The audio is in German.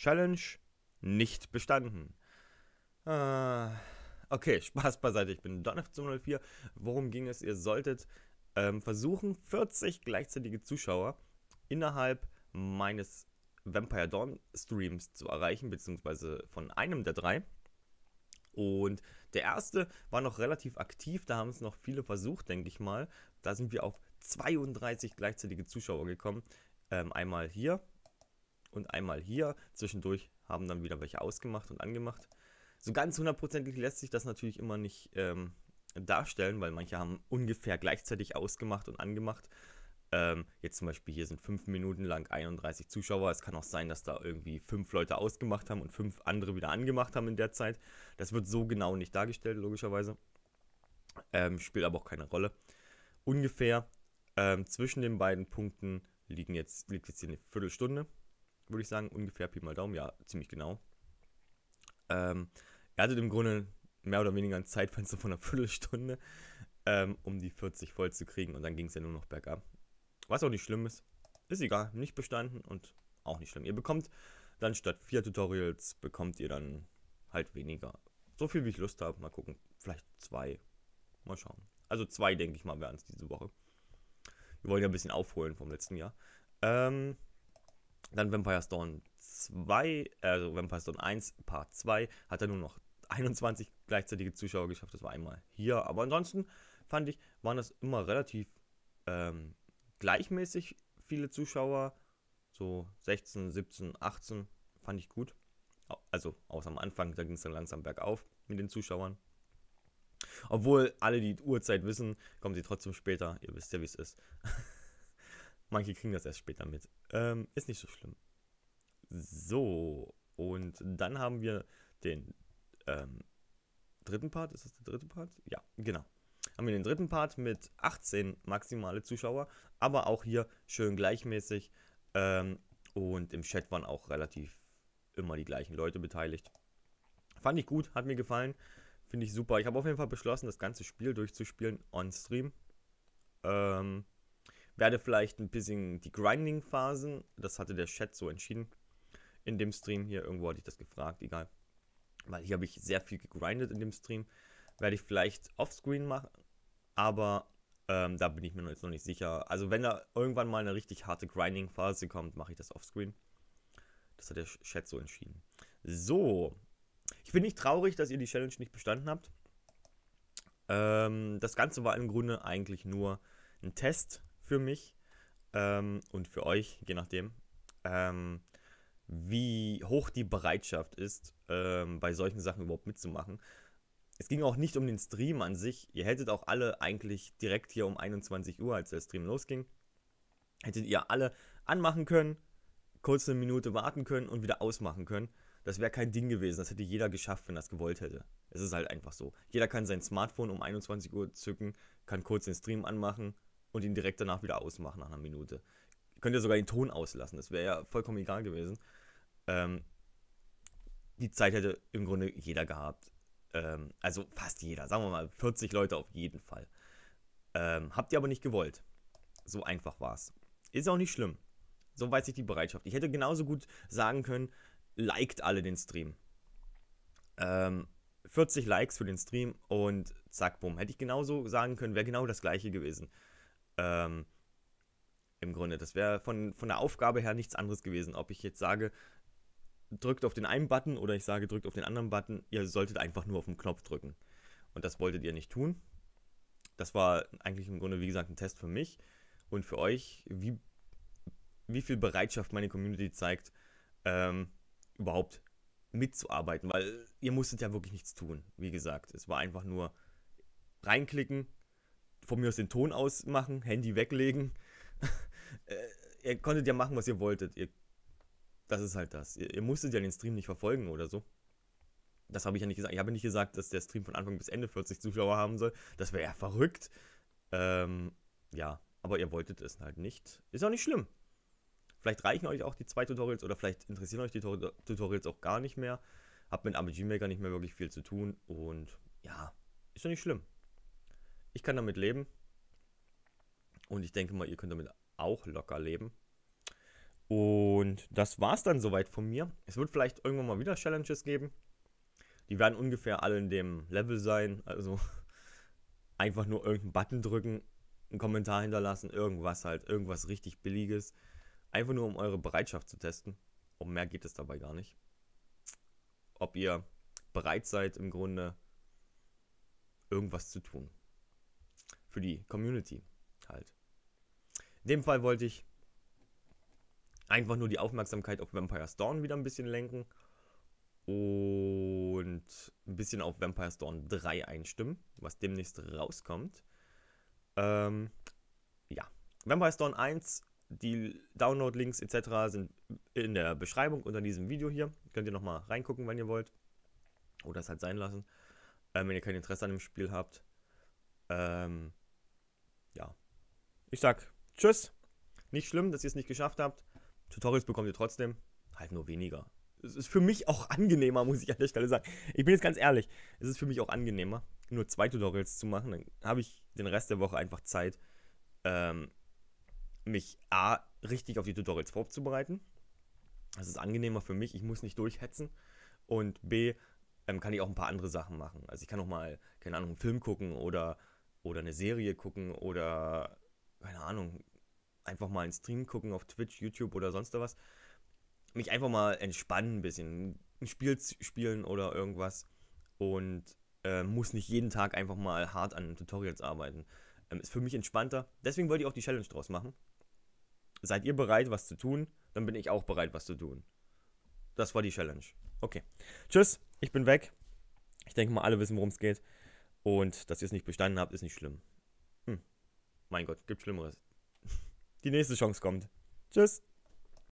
Challenge nicht bestanden. Äh, okay, Spaß beiseite. Ich bin Donnef 04 Worum ging es? Ihr solltet ähm, versuchen, 40 gleichzeitige Zuschauer innerhalb meines Vampire Dawn Streams zu erreichen, beziehungsweise von einem der drei. Und der erste war noch relativ aktiv, da haben es noch viele versucht, denke ich mal. Da sind wir auf 32 gleichzeitige Zuschauer gekommen. Ähm, einmal hier und einmal hier. Zwischendurch haben dann wieder welche ausgemacht und angemacht. So ganz hundertprozentig lässt sich das natürlich immer nicht ähm, darstellen, weil manche haben ungefähr gleichzeitig ausgemacht und angemacht. Ähm, jetzt zum Beispiel hier sind fünf Minuten lang 31 Zuschauer. Es kann auch sein, dass da irgendwie fünf Leute ausgemacht haben und fünf andere wieder angemacht haben in der Zeit. Das wird so genau nicht dargestellt, logischerweise. Ähm, spielt aber auch keine Rolle. Ungefähr ähm, zwischen den beiden Punkten liegen jetzt, liegt jetzt hier eine Viertelstunde würde ich sagen, ungefähr Pi mal Daumen, ja, ziemlich genau. Ähm, er hatte im Grunde mehr oder weniger ein Zeitfenster von einer Viertelstunde, ähm, um die 40 voll zu kriegen und dann ging es ja nur noch bergab. Was auch nicht schlimm ist, ist egal, nicht bestanden und auch nicht schlimm. Ihr bekommt dann statt vier Tutorials, bekommt ihr dann halt weniger. So viel, wie ich Lust habe, mal gucken, vielleicht zwei, mal schauen. Also zwei, denke ich mal, wären es diese Woche. Wir wollen ja ein bisschen aufholen vom letzten Jahr. Ähm, dann Vampire Stone 2, also Vampire Stone 1, Part 2, hat er nur noch 21 gleichzeitige Zuschauer geschafft. Das war einmal hier. Aber ansonsten fand ich, waren das immer relativ ähm, gleichmäßig viele Zuschauer. So 16, 17, 18 fand ich gut. Also außer am Anfang, da ging es dann langsam bergauf mit den Zuschauern. Obwohl alle die Uhrzeit wissen, kommen sie trotzdem später. Ihr wisst ja, wie es ist. Manche kriegen das erst später mit. Ähm, ist nicht so schlimm. So, und dann haben wir den ähm, dritten Part. Ist das der dritte Part? Ja, genau. Haben wir den dritten Part mit 18 maximale Zuschauer, aber auch hier schön gleichmäßig. Ähm, und im Chat waren auch relativ immer die gleichen Leute beteiligt. Fand ich gut, hat mir gefallen. Finde ich super. Ich habe auf jeden Fall beschlossen, das ganze Spiel durchzuspielen on Stream. Ähm, werde vielleicht ein bisschen die Grinding-Phasen, das hatte der Chat so entschieden. In dem Stream hier, irgendwo hatte ich das gefragt, egal. Weil hier habe ich sehr viel gegrindet in dem Stream. Werde ich vielleicht offscreen machen, aber ähm, da bin ich mir jetzt noch nicht sicher. Also, wenn da irgendwann mal eine richtig harte Grinding-Phase kommt, mache ich das offscreen. Das hat der Chat so entschieden. So. Ich bin nicht traurig, dass ihr die Challenge nicht bestanden habt. Ähm, das Ganze war im Grunde eigentlich nur ein Test, für mich ähm, und für euch, je nachdem, ähm, wie hoch die Bereitschaft ist, ähm, bei solchen Sachen überhaupt mitzumachen. Es ging auch nicht um den Stream an sich. Ihr hättet auch alle eigentlich direkt hier um 21 Uhr, als der Stream losging, hättet ihr alle anmachen können, kurz eine Minute warten können und wieder ausmachen können. Das wäre kein Ding gewesen. Das hätte jeder geschafft, wenn das gewollt hätte. Es ist halt einfach so. Jeder kann sein Smartphone um 21 Uhr zücken, kann kurz den Stream anmachen, und ihn direkt danach wieder ausmachen nach einer Minute. Könnt ihr sogar den Ton auslassen, das wäre ja vollkommen egal gewesen. Ähm, die Zeit hätte im Grunde jeder gehabt. Ähm, also fast jeder, sagen wir mal 40 Leute auf jeden Fall. Ähm, habt ihr aber nicht gewollt. So einfach war es. Ist auch nicht schlimm. So weiß ich die Bereitschaft. Ich hätte genauso gut sagen können, liked alle den Stream. Ähm, 40 Likes für den Stream und zack, bumm. Hätte ich genauso sagen können, wäre genau das gleiche gewesen. Ähm, Im Grunde, das wäre von, von der Aufgabe her nichts anderes gewesen. Ob ich jetzt sage, drückt auf den einen Button oder ich sage, drückt auf den anderen Button, ihr solltet einfach nur auf den Knopf drücken. Und das wolltet ihr nicht tun. Das war eigentlich im Grunde, wie gesagt, ein Test für mich und für euch, wie, wie viel Bereitschaft meine Community zeigt, ähm, überhaupt mitzuarbeiten, weil ihr musstet ja wirklich nichts tun, wie gesagt. Es war einfach nur reinklicken, von mir aus den Ton ausmachen, Handy weglegen. Äh, ihr konntet ja machen, was ihr wolltet. Ihr, das ist halt das. Ihr, ihr musstet ja den Stream nicht verfolgen oder so. Das habe ich ja nicht gesagt. Ich habe nicht gesagt, dass der Stream von Anfang bis Ende 40 Zuschauer haben soll. Das wäre ja verrückt. Ähm, ja, aber ihr wolltet es halt nicht. Ist auch nicht schlimm. Vielleicht reichen euch auch die zwei Tutorials oder vielleicht interessieren euch die Tutor Tutorials auch gar nicht mehr. Habt mit RPG Maker nicht mehr wirklich viel zu tun und ja, ist doch nicht schlimm. Ich kann damit leben. Und ich denke mal, ihr könnt damit auch locker leben. Und das war es dann soweit von mir. Es wird vielleicht irgendwann mal wieder Challenges geben. Die werden ungefähr alle in dem Level sein. Also einfach nur irgendeinen Button drücken, einen Kommentar hinterlassen, irgendwas halt, irgendwas richtig Billiges. Einfach nur, um eure Bereitschaft zu testen. Um oh, mehr geht es dabei gar nicht. Ob ihr bereit seid, im Grunde irgendwas zu tun für die Community halt. In dem Fall wollte ich einfach nur die Aufmerksamkeit auf Vampire's Dawn wieder ein bisschen lenken und ein bisschen auf Vampire's Dawn 3 einstimmen, was demnächst rauskommt. Ähm, ja, Vampire's Dawn 1, die Download-Links etc. sind in der Beschreibung unter diesem Video hier. Könnt ihr nochmal reingucken, wenn ihr wollt. Oder es halt sein lassen, ähm, wenn ihr kein Interesse an dem Spiel habt. Ähm, ich sag Tschüss. Nicht schlimm, dass ihr es nicht geschafft habt. Tutorials bekommt ihr trotzdem. Halt nur weniger. Es ist für mich auch angenehmer, muss ich an der Stelle sagen. Ich bin jetzt ganz ehrlich. Es ist für mich auch angenehmer, nur zwei Tutorials zu machen. Dann habe ich den Rest der Woche einfach Zeit, ähm, mich A, richtig auf die Tutorials vorzubereiten. Das ist angenehmer für mich. Ich muss nicht durchhetzen. Und B, ähm, kann ich auch ein paar andere Sachen machen. Also ich kann auch mal, keine Ahnung, einen Film gucken oder, oder eine Serie gucken oder keine Ahnung, einfach mal einen Stream gucken auf Twitch, YouTube oder sonst was. Mich einfach mal entspannen ein bisschen, ein Spiel spielen oder irgendwas. Und äh, muss nicht jeden Tag einfach mal hart an Tutorials arbeiten. Ähm, ist für mich entspannter. Deswegen wollte ich auch die Challenge draus machen. Seid ihr bereit, was zu tun? Dann bin ich auch bereit, was zu tun. Das war die Challenge. Okay. Tschüss, ich bin weg. Ich denke mal, alle wissen, worum es geht. Und dass ihr es nicht bestanden habt, ist nicht schlimm. Mein Gott, gibt Schlimmeres. Die nächste Chance kommt. Tschüss.